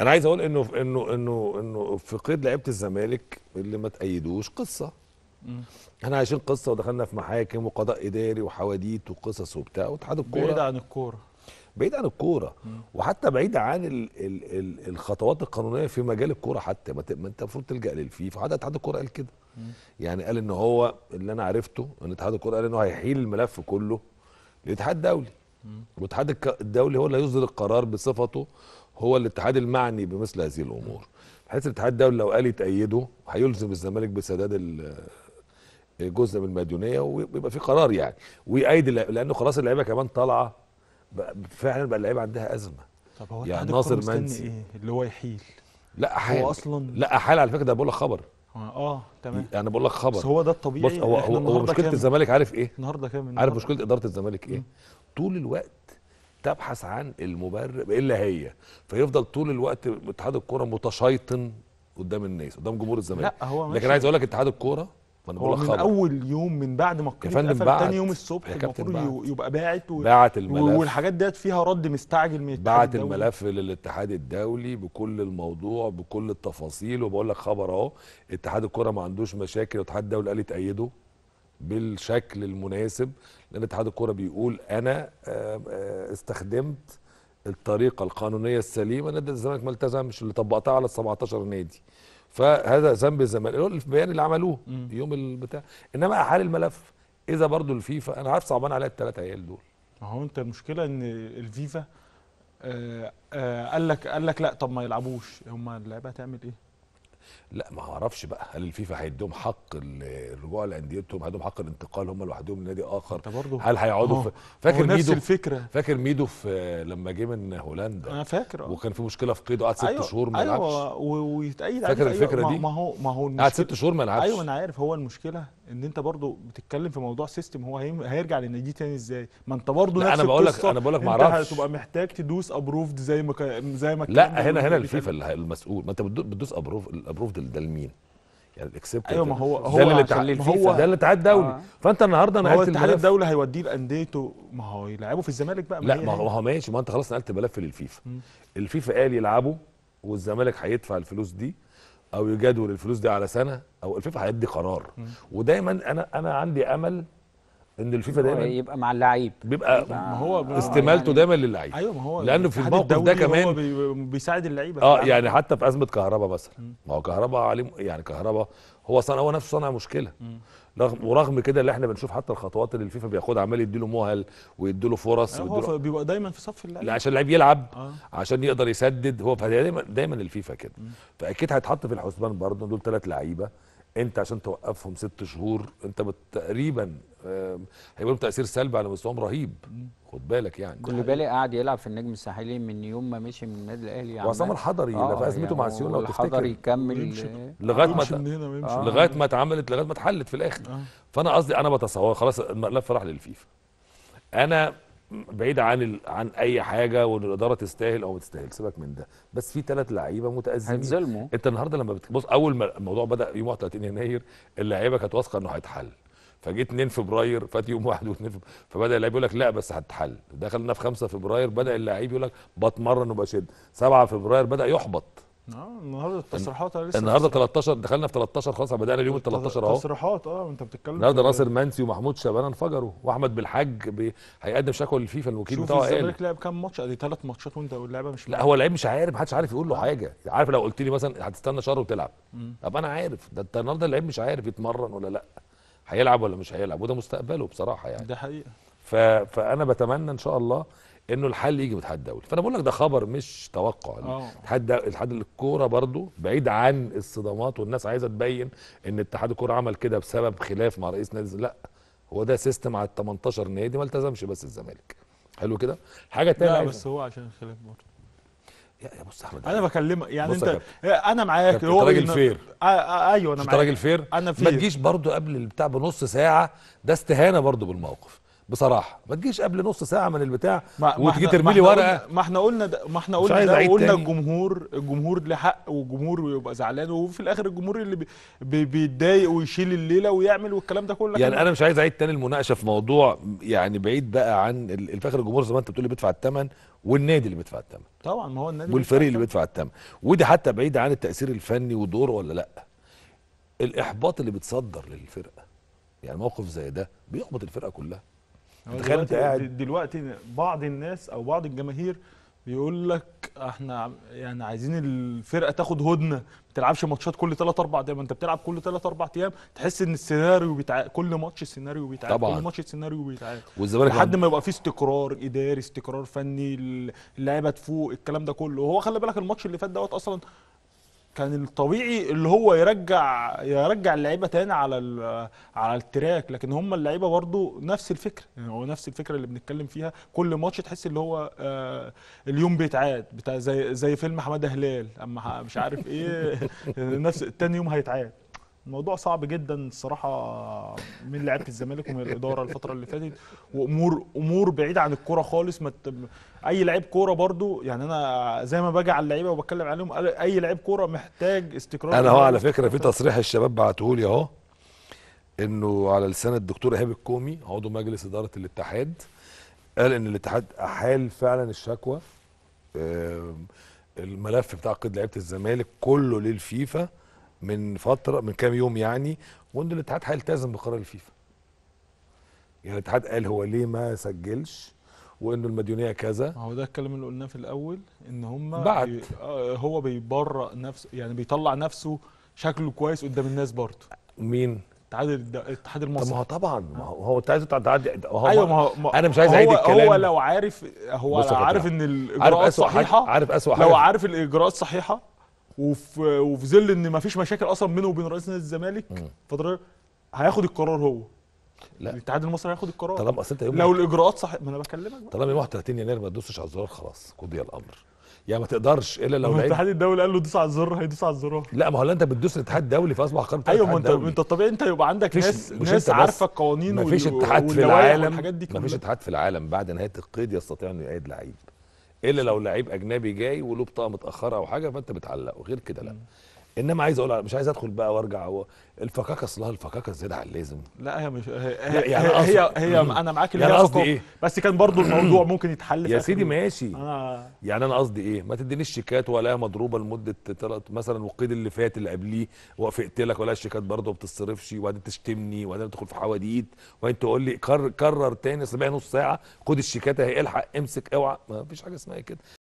انا عايز اقول انه انه انه انه في قيد لعيبه الزمالك اللي ما تأيدوش قصه احنا عايشين قصه ودخلنا في محاكم وقضاء اداري وحواديت وقصص وبتاع واتحاد الكوره بعيد عن الكوره بعيد عن الكوره وحتى بعيد عن الـ الـ الـ الخطوات القانونيه في مجال الكوره حتى ما, انت المفروض تلجا للفيفا حتى اتحاد الكوره قال كده يعني قال ان هو اللي انا عرفته ان اتحاد الكوره قال انه هيحيل الملف كله لاتحاد دولي والاتحاد الدولي هو اللي يصدر القرار بصفته هو الاتحاد المعني بمثل هذه الامور بحيث الاتحاد الدولي لو قال يتأيده هيلزم الزمالك بسداد الجزء من المديونيه ويبقى في قرار يعني ويأيد لانه خلاص اللعيبه كمان طالعه فعلا بقى اللعيبه عندها ازمه طب هو يعني ناصر منسي إيه اللي هو يحيل لا حال هو اصلا لا حال على فكره ده بقول لك خبر اه تمام يعني بقول لك خبر بس هو ده الطبيعي بص هو هو, هو مشكله الزمالك عارف ايه النهارده كام عارف مشكله اداره الزمالك ايه طول الوقت تبحث عن المبرر الا هي فيفضل طول الوقت اتحاد الكوره متشيطن قدام الناس قدام جمهور الزمالك لا هو ماشي. لكن عايز اقول لك اتحاد الكوره انا هو من خبر. اول يوم من بعد ما القناه اتقفل تاني يوم الصبح المفروض يبقى باعت و... باعت الملف والحاجات ديت فيها رد مستعجل من الاتحاد باعت الملف للاتحاد الدولي بكل الموضوع بكل التفاصيل وبقول لك خبر اهو اتحاد الكره ما عندوش مشاكل الاتحاد الدولي قال يتأيده بالشكل المناسب لان اتحاد الكره بيقول انا استخدمت الطريقه القانونيه السليمه نادي الزمالك ما التزمش اللي طبقتها على ال 17 نادي فهذا ذنب الزمان اللي هو البيان اللي عملوه م. يوم البتاع انما احال الملف اذا برضو الفيفا انا عارف صعبان عليا الثلاث عيال دول ما هو انت المشكله ان الفيفا آآ آه، آآ آه، قال لك قال لك لا طب ما يلعبوش هم اللعيبه هتعمل ايه؟ لا ما اعرفش بقى هل الفيفا هيديهم حق الرجوع لانديتهم هيديهم حق الانتقال هم لوحدهم لنادي اخر برضو. هل هيقعدوا في فاكر ميدو الفكره فاكر ميدو في لما جه من هولندا انا فاكر اه وكان في مشكله في قيده قعد ست أيوة. شهور ما أيوة، لعبش ايوه ويتأيد فاكر الفكره أيوة. دي ما هو ما هو قعد ست شهور ما لعبش ايوه انا عارف هو المشكله ان انت برضو بتتكلم في موضوع سيستم هو هيرجع للنادي تاني ازاي ما انت برضو نفس انا بقول لك انا بقول لك ما اعرفش هتبقى محتاج تدوس ابروفد زي ما زي ما لا هنا هنا الفيفا المسؤول ما انت بتدوس ابروف الابروفد ده لمين يعني الاكسبت ايوه ما هو هو اللي تع... هو ده الاتحاد الدولي آه. فانت النهارده نقلت هو الاتحاد الدولي هيوديه لانديته ما هو يلعبوا في الزمالك بقى لا ما هو ماشي ما انت خلاص نقلت ملف للفيفا الفيفا قال يلعبوا والزمالك هيدفع الفلوس دي او يجدول الفلوس دي على سنه او الفيفا هيدي قرار ودايما انا انا عندي امل ان الفيفا دايما يبقى مع اللعيب بيبقى ما هو استمالته يعني دايما للعيب ايوه ما هو لانه في الموقف ده كمان هو بيساعد اللعيبه اه يعني, حتى في ازمه كهربا مثلا ما هو كهربا عليه يعني كهربا هو صنع هو نفسه صنع مشكله رغم ورغم كده اللي احنا بنشوف حتى الخطوات اللي الفيفا بياخدها عمال يديله مهل ويديله فرص يعني هو بيبقى دايما في صف اللاعب لا عشان اللعيب يلعب آه. عشان يقدر يسدد هو دايما دايما الفيفا كده فاكيد هيتحط في الحسبان برضه دول ثلاث لعيبه انت عشان توقفهم ست شهور انت تقريبا هيبقى لهم تاثير سلبي على مستواهم رهيب خد بالك يعني كل بالي قاعد يلعب في النجم الساحلي من يوم ما مشي من النادي الاهلي وعصام الحضري اللي آه، في ازمته مع سيون لو تفتكر الحضري كمل لغايه ما آه. لغايه ما اتعملت لغايه ما اتحلت في الاخر آه. فانا قصدي انا بتصور خلاص الملف راح للفيفا انا بعيد عن ال... عن اي حاجه وان الاداره تستاهل او ما تستاهل سيبك من ده بس في ثلاث لعيبه متازمين هتظلموا انت النهارده لما بتبص بص اول ما الموضوع بدا يوم 31 يناير اللعيبه كانت واثقه انه هيتحل فجيت 2 فبراير فات يوم واحد و2 فبدا اللعيب يقول لك لا بس هتتحل دخلنا في 5 فبراير بدا اللعيب يقول لك بتمرن وبشد 7 فبراير بدا يحبط اه النهارده التصريحات لسه النهارده 13 دخلنا في 13 خلاص بدانا اليوم ال 13 اهو تصريحات اه انت بتتكلم النهارده ناصر منسي ومحمود شبانه انفجروا واحمد بالحاج هيقدم شكوى للفيفا الوكيل بتاعه قال الزمالك لعب كام ماتش ادي ثلاث ماتشات وانت واللعيبه مش لا هو لعيب مش عارف محدش عارف يقول له اه. حاجه عارف لو قلت لي مثلا هتستنى شهر وتلعب طب انا عارف ده انت النهارده اللعيب مش عارف يتمرن ولا لا هيلعب ولا مش هيلعب وده مستقبله بصراحه يعني ده حقيقه فانا بتمنى ان شاء الله انه الحل يجي من الاتحاد الدولي فانا بقول لك ده خبر مش توقع الاتحاد آه. الاتحاد الكوره برضو بعيد عن الصدامات والناس عايزه تبين ان اتحاد الكوره عمل كده بسبب خلاف مع رئيس نادي لا هو ده سيستم على ال 18 نادي ما التزمش بس الزمالك حلو كده حاجه تانية لا بس هو عشان الخلاف برضه يا بص احمد انا بكلمك يعني انت انا معاك هو راجل فير آه، آه، ايوه انا معاك راجل فير انا فير ما تجيش برضه قبل البتاع بنص ساعه ده استهانه برضه بالموقف بصراحه ما تجيش قبل نص ساعه من البتاع وتيجي ترمي لي ورقه ما احنا قلنا ما احنا قلنا ده قلنا الجمهور الجمهور له حق والجمهور بيبقى زعلان وفي الاخر الجمهور اللي بي بيتضايق ويشيل الليله ويعمل والكلام ده كله يعني انا مش عايز اعيد تاني المناقشه في موضوع يعني بعيد بقى عن الفخر الجمهور زي ما انت بتقول اللي بيدفع الثمن والنادي اللي بيدفع الثمن طبعا ما هو النادي والفريق اللي بيدفع الثمن ودي حتى بعيد عن التاثير الفني ودوره ولا لا الاحباط اللي بيتصدر للفرقه يعني موقف زي ده بيحبط الفرقه كلها تخيل انت قاعد دلوقتي بعض الناس او بعض الجماهير بيقول لك احنا يعني عايزين الفرقه تاخد هدنه ما تلعبش ماتشات كل 3 4 ايام انت بتلعب كل 3 4 ايام تحس ان السيناريو بتاع كل ماتش السيناريو بيتعاد كل ماتش السيناريو بيتعاد والزمالك لحد ما يبقى في استقرار اداري استقرار فني اللعيبه تفوق الكلام ده كله وهو خلي بالك الماتش اللي فات دوت اصلا كان الطبيعي اللي هو يرجع يرجع اللعيبه تاني على على التراك لكن هم اللعيبه برضو نفس الفكره يعني هو نفس الفكره اللي بنتكلم فيها كل ماتش تحس اللي هو آه اليوم بيتعاد بتاع زي زي فيلم حماده هلال اما مش عارف ايه نفس تاني يوم هيتعاد الموضوع صعب جدا الصراحه من لعيبه الزمالك ومن الاداره الفتره اللي فاتت وامور امور بعيده عن الكوره خالص ما اي لعيب كوره برضو يعني انا زي ما باجي على اللعيبه وبتكلم عليهم اي لعيب كوره محتاج استقرار انا هو على فكره في تصريح الشباب بعته لي اهو انه على لسان الدكتور ايهاب الكومي عضو مجلس اداره الاتحاد قال ان الاتحاد احال فعلا الشكوى الملف بتاع قيد لعيبه الزمالك كله للفيفا من فتره من كام يوم يعني وان الاتحاد هيلتزم بقرار الفيفا يعني الاتحاد قال هو ليه ما سجلش وانه المديونيه كذا هو ده الكلام اللي قلناه في الاول ان هم بعد بي آه، هو بيبرأ نفسه يعني بيطلع نفسه شكله كويس قدام الناس برضه مين الاتحاد الاتحاد المصري طب ما هو طبعا ما هو انت عايز تعدي هو ايوه ما هو انا مش عايز اعيد الكلام هو لو عارف هو لو عارف ان الاجراءات صحيحه عارف اسوء حاجه لو عارف الاجراءات صحيحه وفي وفي ظل ان مفيش مشاكل اصلا بينه وبين رئيس نادي الزمالك فتره هياخد القرار هو لا الاتحاد المصري هياخد القرار طالما اصل انت يوم لو الاجراءات صح ما انا بكلمك طالما يوم 31 يناير ما تدوسش على الزرار خلاص قضي الامر يعني ما تقدرش الا لو الاتحاد الدولي قال له دوس على الزرار هيدوس على الزرار لا ما هو انت بتدوس الاتحاد الدولي فاصبح قرار ايوه ما انت انت الطبيعي انت يبقى عندك ناس ناس عارفه القوانين ما فيش اتحاد في العالم ما فيش اتحاد في العالم بعد نهايه القيد يستطيع انه يقيد لعيب الا لو لعيب اجنبي جاي وله بطاقه متاخره او حاجه فانت بتعلقه غير كده لا انما عايز اقول مش عايز ادخل بقى وارجع و... الفكاكه اصلها الفكاكه زياده عن اللازم لا هي مش هي هي, يعني هي, هي, هي انا معاك اللي يعني قصدي ايه بس كان برضو الموضوع ممكن يتحل يا سيدي ماشي آه. يعني انا قصدي ايه ما تدينيش شيكات ولا مضروبه لمده تلت مثلا والقيد اللي فات اللي قبليه وقفت لك ولا شيكات برضه ما بتصرفش وبعدين تشتمني وبعدين تدخل في حواديت وبعدين تقول لي كرر, كرر تاني اسبوع نص ساعه خد الشيكات اهي الحق امسك اوعى ما فيش حاجه اسمها كده